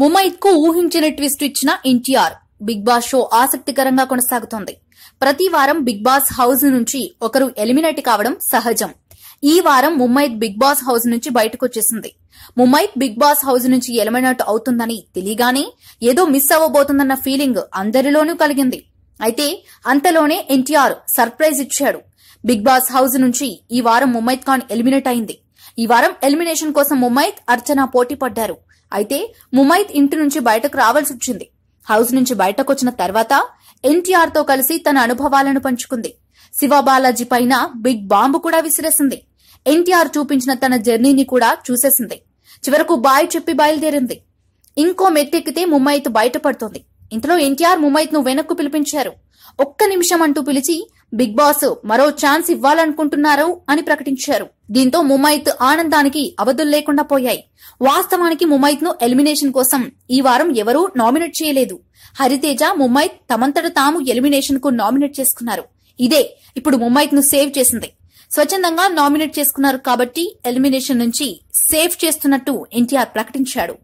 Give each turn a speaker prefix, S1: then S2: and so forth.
S1: ముమైత్ కు ఊహించిన ట్విస్ట్ ఇచ్చిన ఎన్టీఆర్ బిగ్ బాస్ షో ఆసక్తికరంగా కొనసాగుతోంది ప్రతి వారం బిగ్ బాస్ హౌస్ నుంచి ఒకరు ఎలిమినేట్ కావడం సహజం ఈ వారం ముమ్మైత్ బిగ్ బాస్ హౌస్ నుంచి బయటకు వచ్చేసింది ముమ్మైత్ బిగ్ బాస్ హౌస్ నుంచి ఎలిమినేట్ అవుతుందని తెలియగానే ఏదో మిస్ అవ్వబోతుందన్న ఫీలింగ్ అందరిలోనూ కలిగింది అయితే అంతలోనే ఎన్టీఆర్ సర్ప్రైజ్ ఇచ్చాడు బిగ్ బాస్ హౌస్ నుంచి ఈ వారం ముమ్మైత్ ఖాన్ ఎలిమినేట్ అయింది ఈ వారం ఎలిమినేషన్ కోసం ముమ్మైత్ అర్చన పోటీ పడ్డారు అయితే ముమైత్ ఇంటి నుంచి బయటకు రావాల్సి వచ్చింది హౌస్ నుంచి బయటకొచ్చిన తర్వాత ఎన్టీఆర్ తో కలిసి తన అనుభవాలను పంచుకుంది శివబాలాజీ పైన బిగ్ బాంబు కూడా విసిరేసింది ఎన్టీఆర్ చూపించిన తన జర్నీని కూడా చూసేసింది చివరకు బాయ్ చెప్పి బయలుదేరింది ఇంకో మెట్టెక్కితే ముమ్మైత్ బయటపడుతుంది ఇంతలో ఎన్టీఆర్ ముమ్మైత్ ను వెనక్కు పిలిపించారు ఒక్క నిమిషం అంటూ పిలిచి బిగ్ బాస్ మరో ఛాన్స్ ఇవ్వాలనుకుంటున్నారు అని ప్రకటించారు దీంతో ముమైత్ ఆనందానికి అవధులు లేకుండా పోయాయి వాస్తవానికి ముమైత్ ను ఎలిమినేషన్ కోసం ఈ వారం ఎవరూ నామినేట్ చేయలేదు హరితేజ ముమైత్ తమంతట తాము ఎలిమినేషన్ కు నామినేట్ చేసుకున్నారు ఇదే ఇప్పుడు ముమైత్ ను సేవ్ చేసింది స్వచ్ఛందంగా నామినేట్ చేసుకున్నారు కాబట్టి ఎలిమినేషన్ నుంచి సేవ్ చేస్తున్నట్టు ఎన్టీఆర్ ప్రకటించాడు